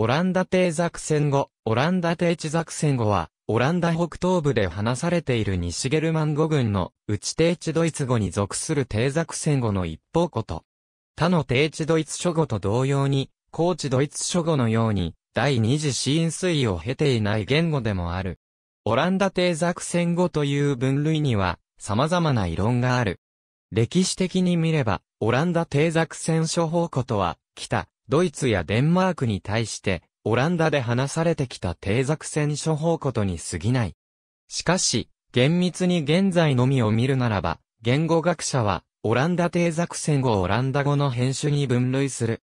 オランダ帝作戦後、オランダ帝地作戦後は、オランダ北東部で話されている西ゲルマン語群の内定地ドイツ語に属する帝作戦後の一方こと。他の定地ドイツ諸語と同様に、高地ドイツ諸語のように、第二次シー推移を経ていない言語でもある。オランダ帝作戦後という分類には、様々な異論がある。歴史的に見れば、オランダ帝作戦諸方ことは、北、ドイツやデンマークに対して、オランダで話されてきた定作戦処方ことに過ぎない。しかし、厳密に現在のみを見るならば、言語学者は、オランダ定作戦をオランダ語の編種に分類する。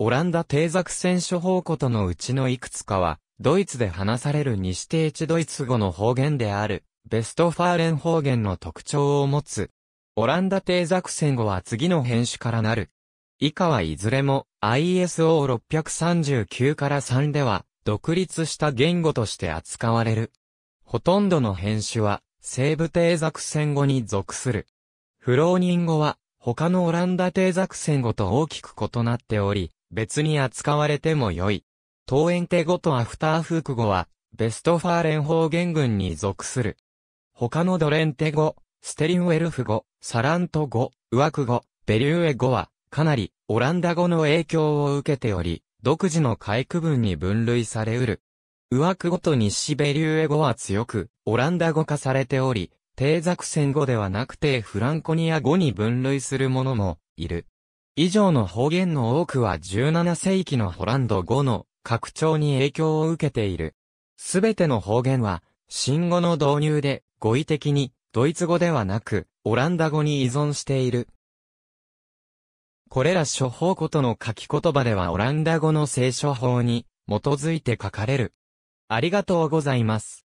オランダ定作戦処方ことのうちのいくつかは、ドイツで話される西定地ドイツ語の方言である、ベストファーレン方言の特徴を持つ。オランダ定作戦語は次の編種からなる。以下はいずれも、ISO639 から3では、独立した言語として扱われる。ほとんどの変種は、西部定作戦語に属する。フローニン語は、他のオランダ定作戦語と大きく異なっており、別に扱われても良い。トーエンテ語とアフターフーク語は、ベストファーレン方言群に属する。他のドレンテ語、ステリンウェルフ語、サラント語、ウワク語、ベリューエ語は、かなりオランダ語の影響を受けており、独自の回区分に分類されうる。上句語と西シベリューエ語は強く、オランダ語化されており、低作戦語ではなくてフランコニア語に分類するものも、いる。以上の方言の多くは17世紀のホランド語の拡張に影響を受けている。すべての方言は、新語の導入で、語彙的に、ドイツ語ではなく、オランダ語に依存している。これら処方庫との書き言葉ではオランダ語の聖書法に基づいて書かれる。ありがとうございます。